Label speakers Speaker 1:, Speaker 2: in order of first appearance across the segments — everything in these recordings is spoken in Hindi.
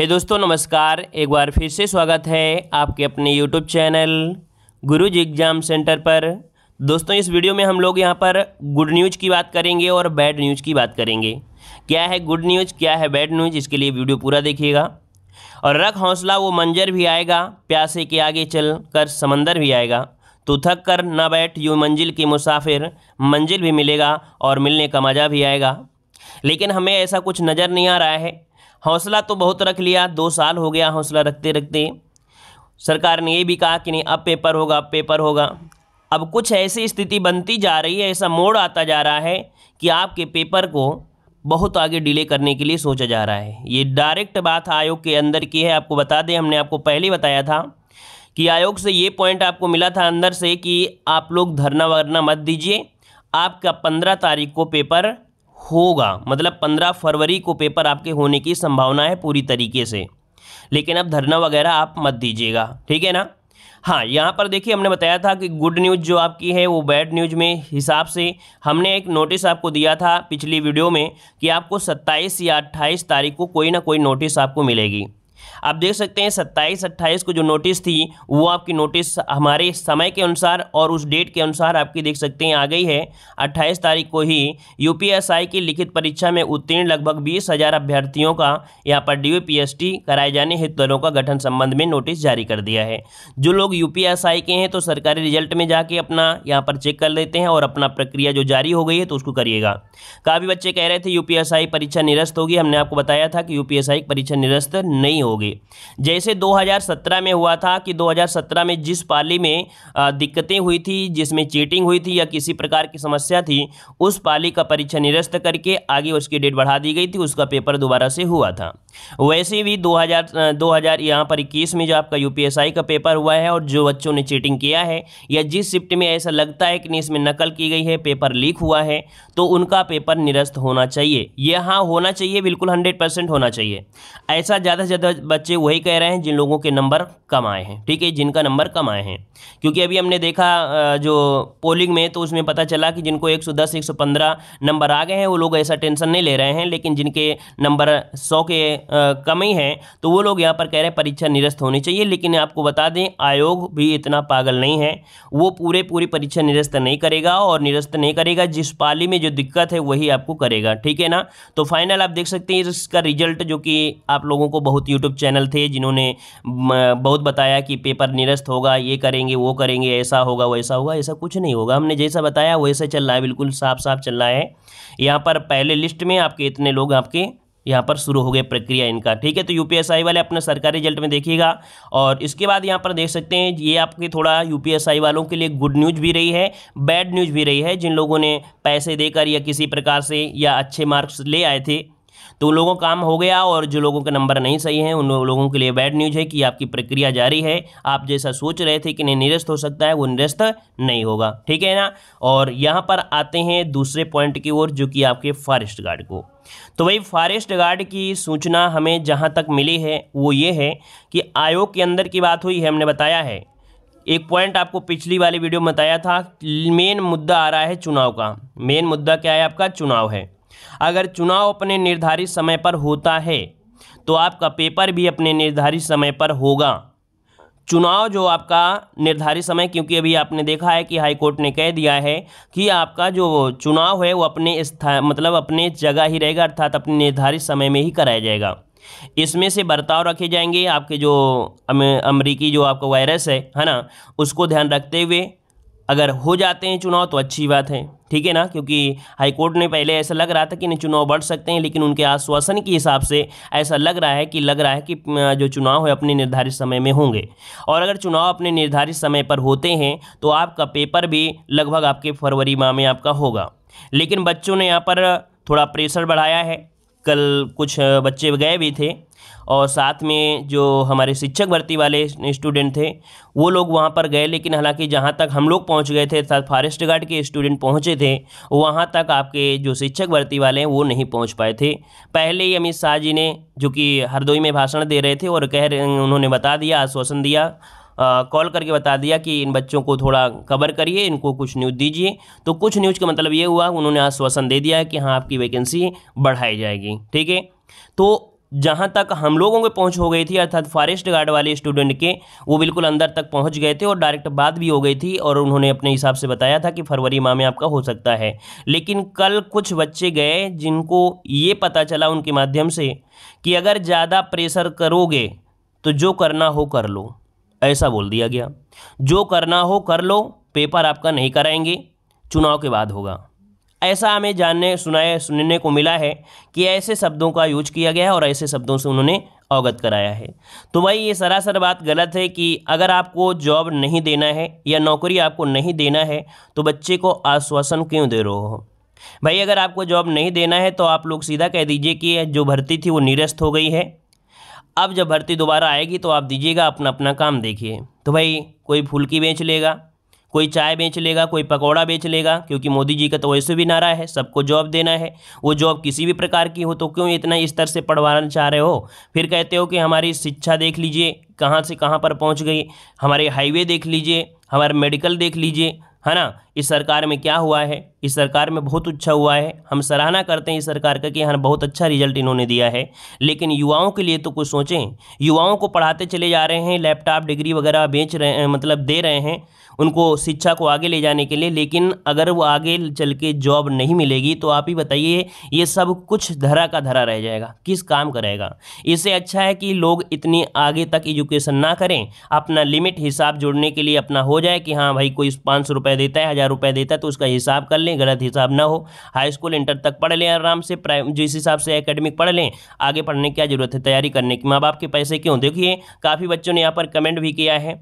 Speaker 1: हे दोस्तों नमस्कार एक बार फिर से स्वागत है आपके अपने YouTube channel Gurus exam centre पर दोस्तों इस वीडियो में हम लोग यहाँ पर गुड न्यूज़ की बात करेंगे और बैड न्यूज़ की बात करेंगे क्या है गुड न्यूज़ क्या है बैड न्यूज़ इसके लिए वीडियो पूरा देखिएगा और रख हौसला वो मंजर भी आएगा प्यासे के आगे चल कर समंदर भी आएगा तो थक कर ना बैठ यूँ मंजिल की मुसाफिर मंजिल भी मिलेगा और मिलने का मज़ा भी आएगा लेकिन हमें ऐसा कुछ नज़र नहीं आ रहा है हौसला तो बहुत रख लिया दो साल हो गया हौसला रखते रखते सरकार ने ये भी कहा कि नहीं अब पेपर होगा अब पेपर होगा अब कुछ ऐसी स्थिति बनती जा रही है ऐसा मोड़ आता जा रहा है कि आपके पेपर को बहुत आगे डिले करने के लिए सोचा जा रहा है ये डायरेक्ट बात आयोग के अंदर की है आपको बता दें हमने आपको पहले बताया था कि आयोग से ये पॉइंट आपको मिला था अंदर से कि आप लोग धरना वरना मत दीजिए आपका पंद्रह तारीख को पेपर होगा मतलब पंद्रह फरवरी को पेपर आपके होने की संभावना है पूरी तरीके से लेकिन अब धरना वगैरह आप मत दीजिएगा ठीक है ना हाँ यहाँ पर देखिए हमने बताया था कि गुड न्यूज़ जो आपकी है वो बैड न्यूज़ में हिसाब से हमने एक नोटिस आपको दिया था पिछली वीडियो में कि आपको 27 या 28 तारीख को कोई ना कोई नोटिस आपको मिलेगी आप देख सकते हैं सत्ताईस अट्ठाईस को जो नोटिस थी वो आपकी नोटिस हमारे समय के अनुसार और उस डेट के अनुसार आपकी देख सकते हैं आ गई है अट्ठाईस तारीख को ही यूपीएसआई की लिखित परीक्षा में उत्तीर्ण लगभग बीस हज़ार अभ्यर्थियों का यहाँ पर डी कराए जाने हित दलों का गठन संबंध में नोटिस जारी कर दिया है जो लोग यूपीएसआई के हैं तो सरकारी रिजल्ट में जाके अपना यहाँ पर चेक कर लेते हैं और अपना प्रक्रिया जो जारी हो गई है तो उसको करिएगा काफ़ी बच्चे कह रहे थे यूपीएसआई परीक्षा निरस्त होगी हमने आपको बताया था कि यूपीएसआई परीक्षा निरस्त नहीं हो होगी जैसे 2017 में हुआ था कि 2017 में जिस पाली में दिक्कतें हुई थी जिसमें चीटिंग हुई थी या किसी प्रकार की समस्या थी उस पाली का परीक्षा निरस्त करके आगे उसकी डेट बढ़ा दी गई थी उसका पेपर दोबारा से हुआ था वैसे भी 2000 हजार पर इक्कीस में जो आपका यूपीएसआई का पेपर हुआ है और जो बच्चों ने चीटिंग किया है या जिस शिफ्ट में ऐसा लगता है कि इसमें नकल की गई है पेपर लीक हुआ है तो उनका पेपर निरस्त होना चाहिए यह हाँ होना चाहिए बिल्कुल हंड्रेड परसेंट होना चाहिए ऐसा ज़्यादा से ज़्यादा बच्चे वही कह रहे हैं जिन लोगों के नंबर कम आए हैं ठीक है जिनका नंबर कम आए हैं क्योंकि अभी हमने देखा जो पोलिंग में तो उसमें पता चला कि जिनको 110 115 नंबर आ गए हैं वो लोग ऐसा टेंशन नहीं ले रहे हैं लेकिन जिनके नंबर सौ के कम ही हैं तो वो लोग यहाँ पर कह रहे हैं परीक्षा निरस्त होनी चाहिए लेकिन आपको बता दें आयोग भी इतना पागल नहीं है वो पूरे पूरी परीक्षा निरस्त नहीं करेगा और निरस्त नहीं करेगा जिस पाली में जो दिक्कत है वही आपको करेगा ठीक है ना तो फाइनल आप देख सकते हैं इसका रिजल्ट जो कि आप लोगों को बहुत यूट्यूब यूट्यूब चैनल थे जिन्होंने बहुत बताया कि पेपर निरस्त होगा ये करेंगे वो करेंगे ऐसा होगा वैसा होगा ऐसा कुछ नहीं होगा हमने जैसा बताया वैसा चल रहा है बिल्कुल साफ साफ चल रहा है यहाँ पर पहले लिस्ट में आपके इतने लोग आपके यहाँ पर शुरू हो गए प्रक्रिया इनका ठीक है तो यू वाले अपना सरकारी रिजल्ट में देखिएगा और इसके बाद यहाँ पर देख सकते हैं ये आपके थोड़ा यू वालों के लिए गुड न्यूज़ भी रही है बैड न्यूज़ भी रही है जिन लोगों ने पैसे देकर या किसी प्रकार से या अच्छे मार्क्स ले आए थे तो लोगों काम हो गया और जो लोगों के नंबर नहीं सही हैं उन लोगों के लिए बैड न्यूज़ है कि आपकी प्रक्रिया जारी है आप जैसा सोच रहे थे कि नहीं निरस्त हो सकता है वो निरस्त नहीं होगा ठीक है ना और यहाँ पर आते हैं दूसरे पॉइंट की ओर जो कि आपके फॉरेस्ट गार्ड को तो वही फॉरेस्ट गार्ड की सूचना हमें जहाँ तक मिली है वो ये है कि आयोग के अंदर की बात हुई है हमने बताया है एक पॉइंट आपको पिछली वाली वीडियो में बताया था मेन मुद्दा आ रहा है चुनाव का मेन मुद्दा क्या है आपका चुनाव है अगर चुनाव अपने निर्धारित समय पर होता है तो आपका पेपर भी अपने निर्धारित समय पर होगा चुनाव जो आपका निर्धारित समय क्योंकि अभी आपने देखा है कि हाईकोर्ट ने कह दिया है कि आपका जो चुनाव है वो अपने स्थान मतलब अपने जगह ही रहेगा अर्थात अपने निर्धारित समय में ही कराया जाएगा इसमें से बर्ताव रखे जाएंगे आपके जो अमेरिकी जो आपका वायरस है है ना उसको ध्यान रखते हुए अगर हो जाते हैं चुनाव तो अच्छी बात है ठीक है ना क्योंकि हाईकोर्ट ने पहले ऐसा लग रहा था कि नहीं चुनाव बढ़ सकते हैं लेकिन उनके आश्वासन के हिसाब से ऐसा लग रहा है कि लग रहा है कि जो चुनाव है अपने निर्धारित समय में होंगे और अगर चुनाव अपने निर्धारित समय पर होते हैं तो आपका पेपर भी लगभग आपके फरवरी माह में आपका होगा लेकिन बच्चों ने यहाँ पर थोड़ा प्रेशर बढ़ाया है कल कुछ बच्चे गए भी थे और साथ में जो हमारे शिक्षक भर्ती वाले स्टूडेंट थे वो लोग वहाँ पर गए लेकिन हालांकि जहाँ तक हम लोग पहुँच गए थे साथ फॉरेस्ट गार्ड के स्टूडेंट पहुँचे थे वहाँ तक आपके जो शिक्षक भर्ती वाले हैं वो नहीं पहुँच पाए थे पहले ही अमित शाह जी ने जो कि हरदोई में भाषण दे रहे थे और कह रहे उन्होंने बता दिया आश्वासन दिया कॉल करके बता दिया कि इन बच्चों को थोड़ा कवर करिए इनको कुछ न्यूज़ दीजिए तो कुछ न्यूज़ का मतलब ये हुआ उन्होंने आश्वासन दे दिया कि हाँ आपकी वैकेंसी बढ़ाई जाएगी ठीक है तो जहाँ तक हम लोगों को पहुँच हो गई थी अर्थात फॉरेस्ट गार्ड वाले स्टूडेंट के वो बिल्कुल अंदर तक पहुँच गए थे और डायरेक्ट बात भी हो गई थी और उन्होंने अपने हिसाब से बताया था कि फरवरी माह में आपका हो सकता है लेकिन कल कुछ बच्चे गए जिनको ये पता चला उनके माध्यम से कि अगर ज़्यादा प्रेशर करोगे तो जो करना हो कर लो ऐसा बोल दिया गया जो करना हो कर लो पेपर आपका नहीं कराएंगे चुनाव के बाद होगा ऐसा हमें जानने सुनाए सुनने को मिला है कि ऐसे शब्दों का यूज किया गया है और ऐसे शब्दों से उन्होंने अवगत कराया है तो भाई ये सरासर बात गलत है कि अगर आपको जॉब नहीं देना है या नौकरी आपको नहीं देना है तो बच्चे को आश्वासन क्यों दे रहे हो भाई अगर आपको जॉब नहीं देना है तो आप लोग सीधा कह दीजिए कि जो भर्ती थी वो निरस्त हो गई है अब जब भर्ती दोबारा आएगी तो आप दीजिएगा अपना अपना काम देखिए तो भाई कोई फूल की बेच लेगा कोई चाय बेच लेगा कोई पकौड़ा बेच लेगा क्योंकि मोदी जी का तो वैसे भी नारा है सबको जॉब देना है वो जॉब किसी भी प्रकार की हो तो क्यों इतना स्तर से पढ़वाना चाह रहे हो फिर कहते हो कि हमारी शिक्षा देख लीजिए कहाँ से कहाँ पर पहुँच गई हमारे हाईवे देख लीजिए हमारे मेडिकल देख लीजिए है ना इस सरकार में क्या हुआ है इस सरकार में बहुत अच्छा हुआ है हम सराहना करते हैं इस सरकार का कि यहाँ बहुत अच्छा रिजल्ट इन्होंने दिया है लेकिन युवाओं के लिए तो कुछ सोचें युवाओं को पढ़ाते चले जा रहे हैं लैपटॉप डिग्री वगैरह बेच रहे हैं मतलब दे रहे हैं उनको शिक्षा को आगे ले जाने के लिए लेकिन अगर वो आगे चल के जॉब नहीं मिलेगी तो आप ही बताइए ये सब कुछ धरा का धरा रह जाएगा किस काम करेगा इससे अच्छा है कि लोग इतनी आगे तक एजुकेशन ना करें अपना लिमिट हिसाब जोड़ने के लिए अपना हो जाए कि हाँ भाई कोई पाँच सौ रुपये देता है हज़ार रुपये देता है तो उसका हिसाब कर लें गलत हिसाब ना हो हाई स्कूल इंटर तक पढ़ लें आराम से प्राइम जिस हिसाब से एकेडमिक पढ़ लें आगे पढ़ने की क्या जरूरत है तैयारी करने की माँ बाप के पैसे क्यों देखिए काफ़ी बच्चों ने यहाँ पर कमेंट भी किया है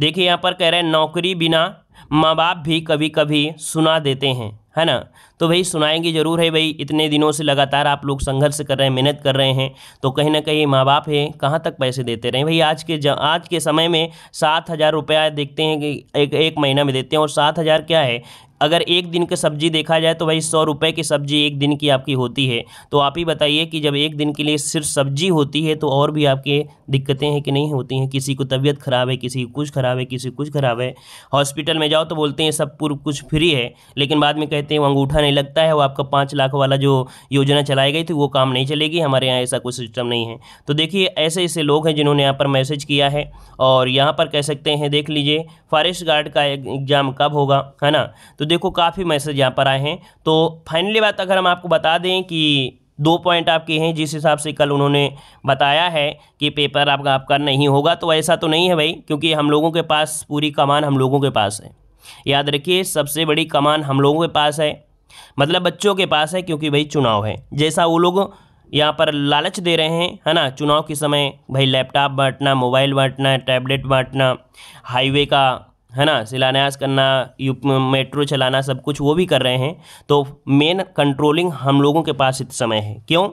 Speaker 1: देखिए यहाँ पर कह रहे हैं नौकरी बिना माँ बाप भी कभी कभी सुना देते हैं है ना तो भाई सुनाएंगे ज़रूर है भाई इतने दिनों से लगातार आप लोग संघर्ष कर रहे हैं मेहनत कर रहे हैं तो कहीं ना कहीं माँ बाप है कहाँ तक पैसे देते रहे भाई आज के आज के समय में सात हज़ार रुपया देखते हैं कि एक एक महीना में देते हैं और सात हज़ार क्या है अगर एक दिन की सब्जी देखा जाए तो भाई सौ रुपये की सब्जी एक दिन की आपकी होती है तो आप ही बताइए कि जब एक दिन के लिए सिर्फ सब्जी होती है तो और भी आपके दिक्कतें हैं कि नहीं होती हैं किसी को तबीयत ख़राब है किसी को कुछ ख़राब है किसी को कुछ ख़राब है हॉस्पिटल में जाओ तो बोलते हैं सब पूर्व कुछ फ्री है लेकिन बाद में कहते हैं अंगूठा नहीं लगता है वो आपका पाँच लाख वाला जो योजना चलाई गई थी वो काम नहीं चलेगी हमारे यहाँ ऐसा कोई सिस्टम नहीं है तो देखिए ऐसे ऐसे लोग हैं जिन्होंने यहाँ पर मैसेज किया है और यहाँ पर कह सकते हैं देख लीजिए फॉरेस्ट गार्ड का एग्ज़ाम कब होगा है ना तो देखो काफ़ी मैसेज यहाँ पर आए हैं तो फाइनली बात अगर हम आपको बता दें कि दो पॉइंट आपके हैं जिस हिसाब से कल उन्होंने बताया है कि पेपर आपका आपका नहीं होगा तो ऐसा तो नहीं है भाई क्योंकि हम लोगों के पास पूरी कमान हम लोगों के पास है याद रखिए सबसे बड़ी कमान हम लोगों के पास है मतलब बच्चों के पास है क्योंकि भाई चुनाव है जैसा वो लोग यहाँ पर लालच दे रहे हैं है ना चुनाव के समय भाई लैपटॉप बांटना मोबाइल बांटना टैबलेट बांटना हाईवे का है ना शिलान्यास करना मेट्रो चलाना सब कुछ वो भी कर रहे हैं तो मेन कंट्रोलिंग हम लोगों के पास इस समय है क्यों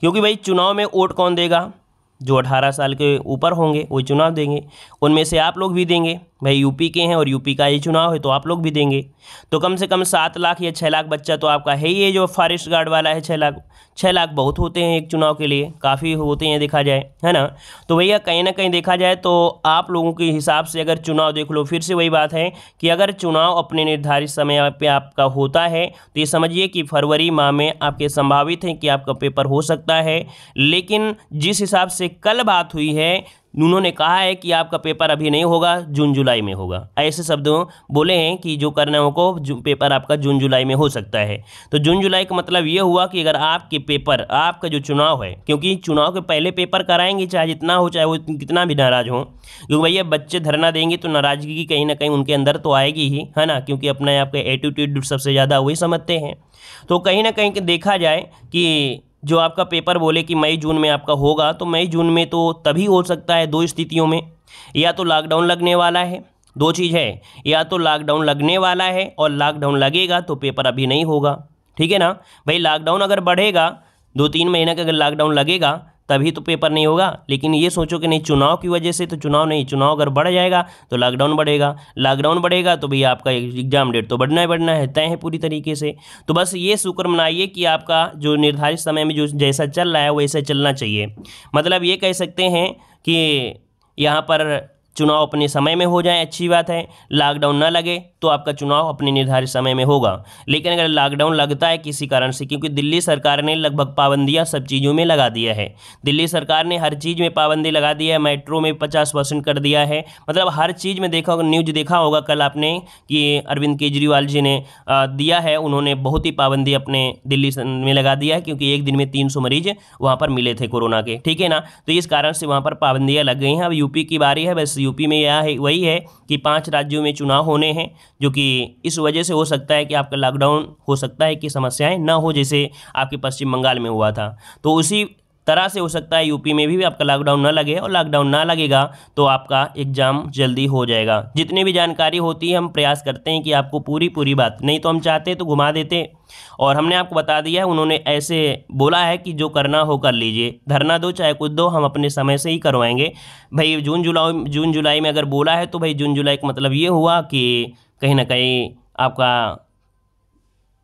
Speaker 1: क्योंकि भाई चुनाव में वोट कौन देगा जो अठारह साल के ऊपर होंगे वो चुनाव देंगे उनमें से आप लोग भी देंगे भाई यूपी के हैं और यूपी का ये चुनाव है तो आप लोग भी देंगे तो कम से कम सात लाख या छः लाख बच्चा तो आपका है ही है जो फॉरेस्ट गार्ड वाला है छः लाख छः लाख बहुत होते हैं एक चुनाव के लिए काफ़ी होते हैं देखा जाए है ना तो भैया कहीं ना कहीं देखा जाए तो आप लोगों के हिसाब से अगर चुनाव देख लो फिर से वही बात है कि अगर चुनाव अपने निर्धारित समय पर आपका होता है तो ये समझिए कि फरवरी माह में आपके संभावित हैं कि आपका पेपर हो सकता है लेकिन जिस हिसाब से कल बात हुई है उन्होंने कहा है कि आपका पेपर अभी नहीं होगा जून जुलाई में होगा ऐसे शब्दों बोले हैं कि जो करना हो पेपर आपका जून जुलाई में हो सकता है तो जून जुलाई का मतलब ये हुआ कि अगर आपके पेपर आपका जो चुनाव है क्योंकि चुनाव के पहले पेपर कराएंगे चाहे जितना हो चाहे वो कितना भी नाराज़ हो क्योंकि भैया बच्चे धरना देंगे तो नाराज़गी की कहीं ना कहीं उनके अंदर तो आएगी ही है ना क्योंकि अपना आपका एटीट्यूड सबसे ज़्यादा वही समझते हैं तो कहीं ना कहीं देखा जाए कि जो आपका पेपर बोले कि मई जून में आपका होगा तो मई जून में तो तभी हो सकता है दो स्थितियों में या तो लॉकडाउन लगने वाला है दो चीज़ है या तो लॉकडाउन लगने वाला है और लॉकडाउन लगेगा तो पेपर अभी नहीं होगा ठीक है ना भाई लॉकडाउन अगर बढ़ेगा दो तीन महीने का अगर लॉकडाउन लगेगा तभी तो पेपर नहीं होगा लेकिन ये सोचो कि नहीं चुनाव की वजह से तो चुनाव नहीं चुनाव अगर बढ़ जाएगा तो लॉकडाउन बढ़ेगा लॉकडाउन बढ़ेगा तो भैया आपका एग्जाम डेट तो बढ़ना ही बढ़ना है तय है पूरी तरीके से तो बस ये शुक्र मनाइए कि आपका जो निर्धारित समय में जो जैसा चल रहा है वैसा चलना चाहिए मतलब ये कह सकते हैं कि यहाँ पर चुनाव अपने समय में हो जाए अच्छी बात है लॉकडाउन ना लगे तो आपका चुनाव अपने निर्धारित समय में होगा लेकिन अगर लॉकडाउन लगता है किसी कारण से क्योंकि दिल्ली सरकार ने लगभग पाबंदियाँ सब चीज़ों में लगा दिया है दिल्ली सरकार ने हर चीज़ में पाबंदी लगा दी है मेट्रो में पचास परसेंट कर दिया है मतलब हर चीज़ में देखा होगा न्यूज देखा होगा कल आपने कि अरविंद केजरीवाल जी ने दिया है उन्होंने बहुत ही पाबंदी अपने दिल्ली में लगा दिया है क्योंकि एक दिन में तीन मरीज वहाँ पर मिले थे कोरोना के ठीक है ना तो इस कारण से वहाँ पर पाबंदियाँ लग गई हैं अब यूपी की बारी है बस यूपी में यह है वही है कि पांच राज्यों में चुनाव होने हैं जो कि इस वजह से हो सकता है कि आपका लॉकडाउन हो सकता है कि समस्याएं ना हो जैसे आपके पश्चिम बंगाल में हुआ था तो उसी तरह से हो सकता है यूपी में भी, भी आपका लॉकडाउन ना लगे और लॉकडाउन ना लगेगा तो आपका एग्जाम जल्दी हो जाएगा जितनी भी जानकारी होती है हम प्रयास करते हैं कि आपको पूरी पूरी बात नहीं तो हम चाहते तो घुमा देते और हमने आपको बता दिया है उन्होंने ऐसे बोला है कि जो करना हो कर लीजिए धरना दो चाहे कुछ दो हम अपने समय से ही करवाएंगे भाई जून जुलाई जून जुलाई में अगर बोला है तो भाई जून जुलाई का मतलब ये हुआ कि कहीं ना कहीं आपका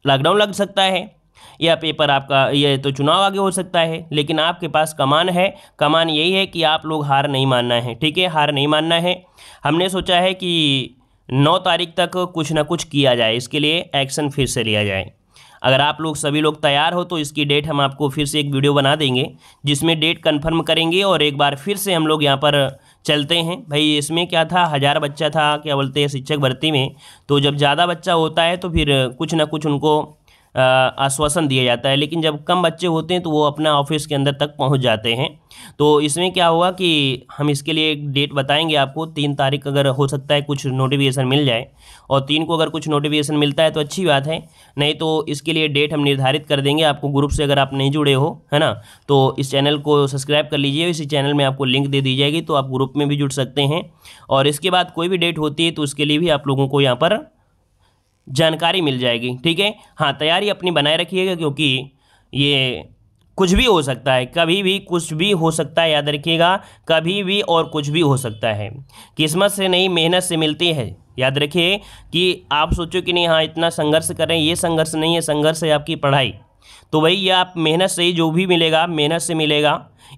Speaker 1: लॉकडाउन लग सकता है यह पेपर आपका यह तो चुनाव आगे हो सकता है लेकिन आपके पास कमान है कमान यही है कि आप लोग हार नहीं मानना है ठीक है हार नहीं मानना है हमने सोचा है कि नौ तारीख तक कुछ ना कुछ किया जाए इसके लिए एक्शन फिर से लिया जाए अगर आप लोग सभी लोग तैयार हो तो इसकी डेट हम आपको फिर से एक वीडियो बना देंगे जिसमें डेट कंफर्म करेंगे और एक बार फिर से हम लोग यहाँ पर चलते हैं भाई इसमें क्या था हज़ार बच्चा था क्या बोलते हैं शिक्षक भर्ती में तो जब ज़्यादा बच्चा होता है तो फिर कुछ ना कुछ उनको आश्वासन दिया जाता है लेकिन जब कम बच्चे होते हैं तो वो अपना ऑफिस के अंदर तक पहुंच जाते हैं तो इसमें क्या हुआ कि हम इसके लिए एक डेट बताएंगे आपको तीन तारीख अगर हो सकता है कुछ नोटिफिकेशन मिल जाए और तीन को अगर कुछ नोटिफिकेशन मिलता है तो अच्छी बात है नहीं तो इसके लिए डेट हम निर्धारित कर देंगे आपको ग्रुप से अगर आप नहीं जुड़े हो है ना तो इस चैनल को सब्सक्राइब कर लीजिए इसी चैनल में आपको लिंक दे दी जाएगी तो आप ग्रुप में भी जुड़ सकते हैं और इसके बाद कोई भी डेट होती है तो उसके लिए भी आप लोगों को यहाँ पर जानकारी मिल जाएगी ठीक है हाँ तैयारी अपनी बनाए रखिएगा क्योंकि ये कुछ भी हो सकता है कभी भी कुछ भी हो सकता है याद रखिएगा कभी भी और कुछ भी हो सकता है किस्मत से नहीं मेहनत से मिलती है याद रखिए कि आप सोचो कि नहीं हाँ इतना संघर्ष कर रहे हैं ये संघर्ष नहीं है संघर्ष है आपकी पढ़ाई तो भाई ये आप मेहनत से ही जो भी मिलेगा मेहनत से मिलेगा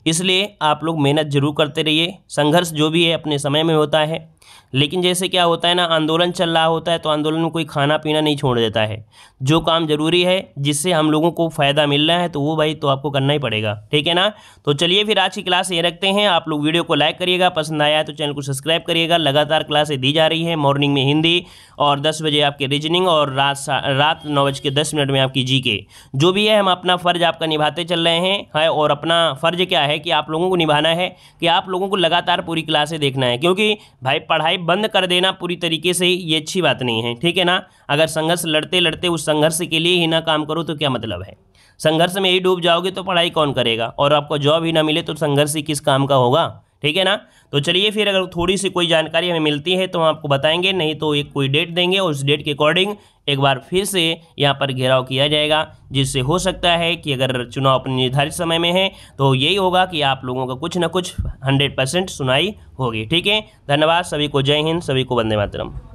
Speaker 1: इसलिए आप लोग मेहनत जरूर करते रहिए संघर्ष जो भी है अपने समय में होता है लेकिन जैसे क्या होता है ना आंदोलन चल रहा होता है तो आंदोलन में कोई खाना पीना नहीं छोड़ देता है जो काम ज़रूरी है जिससे हम लोगों को फ़ायदा मिल रहा है तो वो भाई तो आपको करना ही पड़ेगा ठीक है ना तो चलिए फिर आज की क्लास ये रखते हैं आप लोग वीडियो को लाइक करिएगा पसंद आया तो चैनल को सब्सक्राइब करिएगा लगातार क्लासें दी जा रही है मॉर्निंग में हिंदी और दस बजे आपके रीजनिंग और रात रात नौ बज के दस मिनट में आपकी जी के जो भी है हम अपना फ़र्ज़ आपका निभाते चल रहे हैं है और अपना फ़र्ज़ क्या है कि आप लोगों को निभाना है कि आप लोगों को लगातार पूरी क्लासें देखना है क्योंकि भाई पढ़ाई बंद कर देना पूरी तरीके से ये अच्छी बात नहीं है ठीक है ना अगर संघर्ष लड़ते लड़ते उस संघर्ष के लिए ही ना काम करो तो क्या मतलब है संघर्ष में ही डूब जाओगे तो पढ़ाई कौन करेगा और आपको जॉब ही ना मिले तो संघर्ष ही किस काम का होगा ठीक है ना तो चलिए फिर अगर थोड़ी सी कोई जानकारी हमें मिलती है तो हम आपको बताएंगे नहीं तो एक कोई डेट देंगे और उस डेट के अकॉर्डिंग एक बार फिर से यहाँ पर घेराव किया जाएगा जिससे हो सकता है कि अगर चुनाव अपने निर्धारित समय में है तो यही होगा कि आप लोगों का कुछ ना कुछ हंड्रेड परसेंट सुनाई होगी ठीक है धन्यवाद सभी को जय हिंद सभी को वंदे मातरम